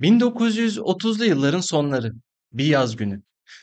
1930'lu yılların sonları, bir yaz günü.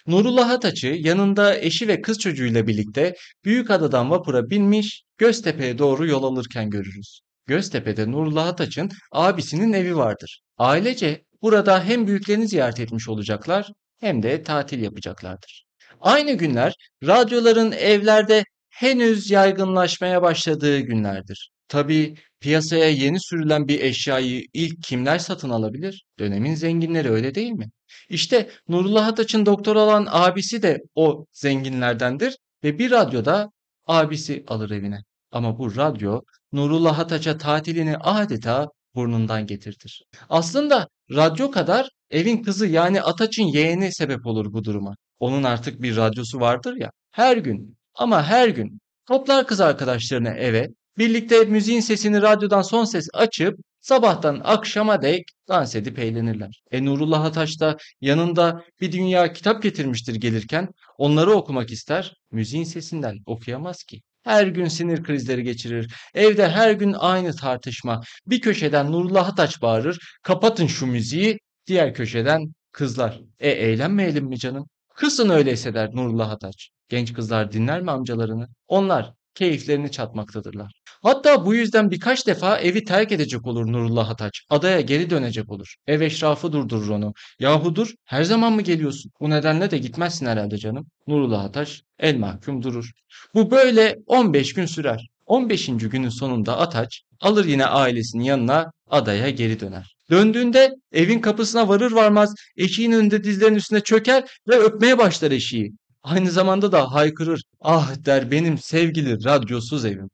Nurullah Ataçı yanında eşi ve kız çocuğuyla birlikte Büyükada'dan vapura binmiş Göztepe'ye doğru yol alırken görürüz. Göztepe'de Nurullah Ataç'ın abisinin evi vardır. Ailece burada hem büyüklerini ziyaret etmiş olacaklar hem de tatil yapacaklardır. Aynı günler radyoların evlerde henüz yaygınlaşmaya başladığı günlerdir. Tabii piyasaya yeni sürülen bir eşyayı ilk kimler satın alabilir? Dönemin zenginleri öyle değil mi? İşte Nurullah Ataç'ın doktor olan abisi de o zenginlerdendir ve bir radyoda abisi alır evine. Ama bu radyo Nurullah Ataç'a tatilini adeta burnundan getirtir. Aslında radyo kadar evin kızı yani Ataç'ın yeğeni sebep olur bu duruma. Onun artık bir radyosu vardır ya her gün ama her gün toplar kız arkadaşlarını eve Birlikte müziğin sesini radyodan son ses açıp sabahtan akşama dek dans edip eğlenirler. E Nurullah Ataş da yanında bir dünya kitap getirmiştir gelirken onları okumak ister müziğin sesinden okuyamaz ki. Her gün sinir krizleri geçirir. Evde her gün aynı tartışma. Bir köşeden Nurullah Ataç bağırır. Kapatın şu müziği. Diğer köşeden kızlar. E eğlenmeyelim mi canım? Kızın öyleyse der Nurullah Ataç. Genç kızlar dinler mi amcalarını? Onlar keyiflerini çatmaktadırlar. Hatta bu yüzden birkaç defa evi terk edecek olur Nurullah Ataç. Adaya geri dönecek olur. Ev eşrafı durdurur onu. Yahu dur her zaman mı geliyorsun? Bu nedenle de gitmezsin herhalde canım. Nurullah Ataç el mahkum durur. Bu böyle 15 gün sürer. 15. günün sonunda Ataç alır yine ailesinin yanına adaya geri döner. Döndüğünde evin kapısına varır varmaz eşiğin önünde dizlerinin üstüne çöker ve öpmeye başlar eşiği. Aynı zamanda da haykırır, ah der benim sevgili radyosuz evim.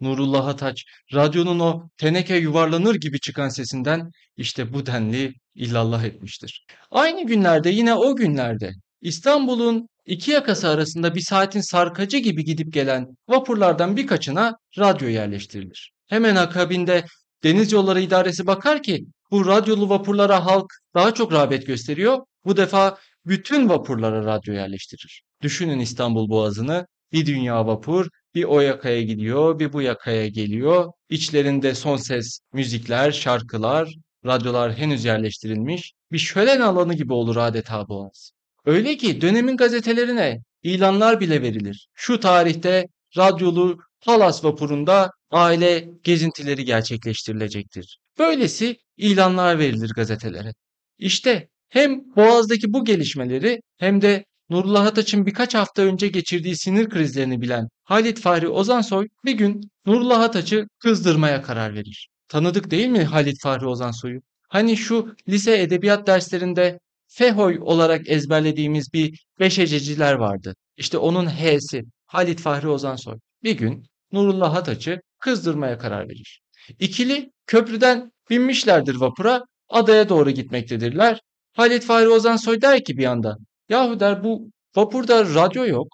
Nurullah Ataç, radyonun o teneke yuvarlanır gibi çıkan sesinden işte bu denli illallah etmiştir. Aynı günlerde yine o günlerde İstanbul'un iki yakası arasında bir saatin sarkacı gibi gidip gelen vapurlardan birkaçına radyo yerleştirilir. Hemen akabinde Deniz Yolları İdaresi bakar ki bu radyolu vapurlara halk daha çok rağbet gösteriyor. Bu defa bütün vapurlara radyo yerleştirir. Düşünün İstanbul Boğazı'nı bir dünya vapur bir o yakaya gidiyor bir bu yakaya geliyor. İçlerinde son ses müzikler, şarkılar, radyolar henüz yerleştirilmiş. Bir şölen alanı gibi olur adeta Boğaz. Öyle ki dönemin gazetelerine ilanlar bile verilir. Şu tarihte radyolu Halas vapurunda aile gezintileri gerçekleştirilecektir. Böylesi ilanlar verilir gazetelere. İşte hem Boğaz'daki bu gelişmeleri hem de Nurullah Ataç'ın birkaç hafta önce geçirdiği sinir krizlerini bilen Halit Fahri Ozansoy bir gün Nurullah Ataç'ı kızdırmaya karar verir. Tanıdık değil mi Halit Fahri Ozansoy'u? Hani şu lise edebiyat derslerinde FEHOY olarak ezberlediğimiz bir beş vardı. İşte onun H'si Halit Fahri Ozansoy. Bir gün Nurullah Ataç'ı kızdırmaya karar verir. İkili köprüden binmişlerdir vapura, adaya doğru gitmektedirler. Halit Fahri Ozansoy der ki bir anda yahu der bu vapurda radyo yok.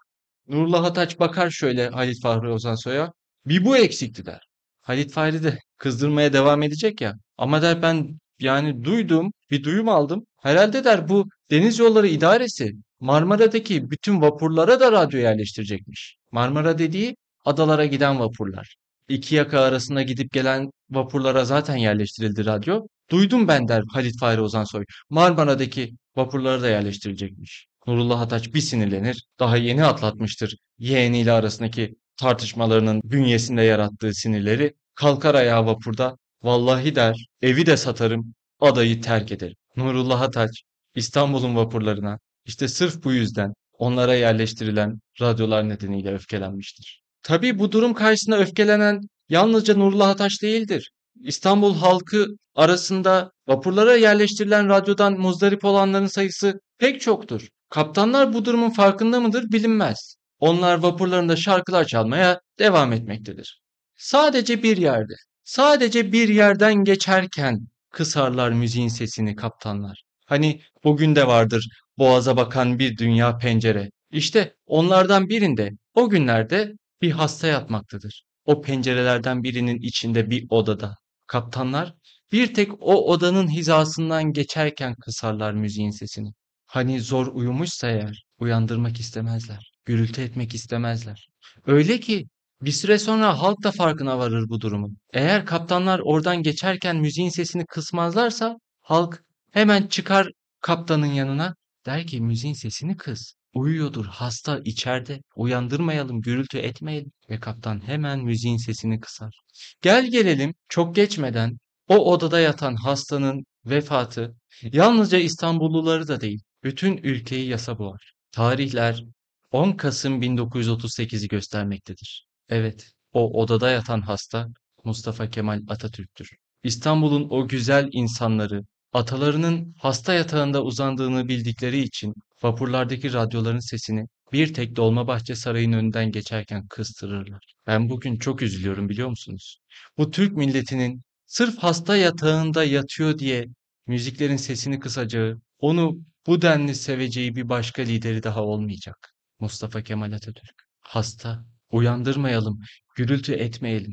Nurullah Ataç bakar şöyle Halit Fahri soya bir bu eksikti der. Halit Fahri de kızdırmaya devam edecek ya ama der ben yani duydum bir duyum aldım. Herhalde der bu deniz yolları idaresi Marmara'daki bütün vapurlara da radyo yerleştirecekmiş. Marmara dediği adalara giden vapurlar. İki yaka arasında gidip gelen vapurlara zaten yerleştirildi radyo. Duydum ben der Halit Fahri Ozan Soy. Marmara'daki vapurları da yerleştirilecekmiş. Nurullah Ataç bir sinirlenir. Daha yeni atlatmıştır yeğeniyle arasındaki tartışmalarının bünyesinde yarattığı sinirleri. Kalkar ayağa vapurda. Vallahi der evi de satarım adayı terk ederim. Nurullah Ataç İstanbul'un vapurlarına işte sırf bu yüzden onlara yerleştirilen radyolar nedeniyle öfkelenmiştir. Tabii bu durum karşısında öfkelenen yalnızca Nurullah Ataç değildir. İstanbul halkı arasında vapurlara yerleştirilen radyodan muzdarip olanların sayısı pek çoktur. Kaptanlar bu durumun farkında mıdır bilinmez. Onlar vapurlarında şarkılar çalmaya devam etmektedir. Sadece bir yerde, sadece bir yerden geçerken kısarlar müziğin sesini kaptanlar. Hani bugün de vardır boğaza bakan bir dünya pencere. İşte onlardan birinde o günlerde bir hasta yatmaktadır. O pencerelerden birinin içinde bir odada. Kaptanlar bir tek o odanın hizasından geçerken kısarlar müziğin sesini. Hani zor uyumuşsa eğer uyandırmak istemezler. Gürültü etmek istemezler. Öyle ki bir süre sonra halk da farkına varır bu durumun. Eğer kaptanlar oradan geçerken müziğin sesini kısmazlarsa halk hemen çıkar kaptanın yanına der ki müziğin sesini kıs. Uyuyordur hasta içeride. Uyandırmayalım, gürültü etmeyelim. Ve kaptan hemen müziğin sesini kısar. Gel gelelim çok geçmeden o odada yatan hastanın vefatı yalnızca İstanbulluları da değil, bütün ülkeyi yasa boğar. Tarihler 10 Kasım 1938'i göstermektedir. Evet, o odada yatan hasta Mustafa Kemal Atatürk'tür. İstanbul'un o güzel insanları, atalarının hasta yatağında uzandığını bildikleri için Vapurlardaki radyoların sesini bir tek Dolmabahçe Sarayı'nın önünden geçerken kıstırırlar. Ben bugün çok üzülüyorum biliyor musunuz? Bu Türk milletinin sırf hasta yatağında yatıyor diye müziklerin sesini kısacağı, onu bu denli seveceği bir başka lideri daha olmayacak. Mustafa Kemal Atatürk. Hasta. Uyandırmayalım, gürültü etmeyelim.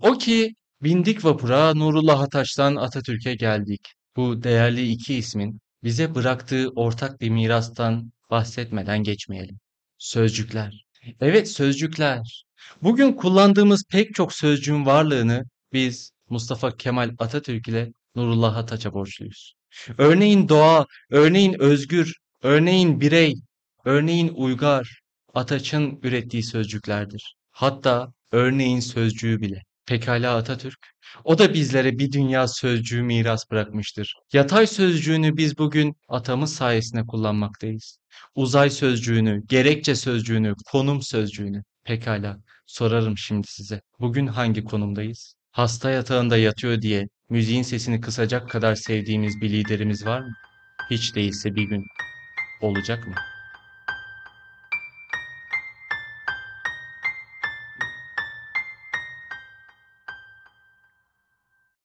O ki bindik vapura Nurullah Ataş'tan Atatürk'e geldik. Bu değerli iki ismin bize bıraktığı ortak bir mirastan bahsetmeden geçmeyelim. Sözcükler. Evet sözcükler. Bugün kullandığımız pek çok sözcüğün varlığını biz Mustafa Kemal Atatürk ile Nurullah Ataç'a borçluyuz. Örneğin doğa, örneğin özgür, örneğin birey, örneğin uygar Ataç'ın ürettiği sözcüklerdir. Hatta örneğin sözcüğü bile. Pekala Atatürk. O da bizlere bir dünya sözcüğü miras bırakmıştır. Yatay sözcüğünü biz bugün atamız sayesinde kullanmaktayız. Uzay sözcüğünü, gerekçe sözcüğünü, konum sözcüğünü. Pekala, sorarım şimdi size. Bugün hangi konumdayız? Hasta yatağında yatıyor diye müziğin sesini kısacak kadar sevdiğimiz bir liderimiz var mı? Hiç değilse bir gün olacak mı?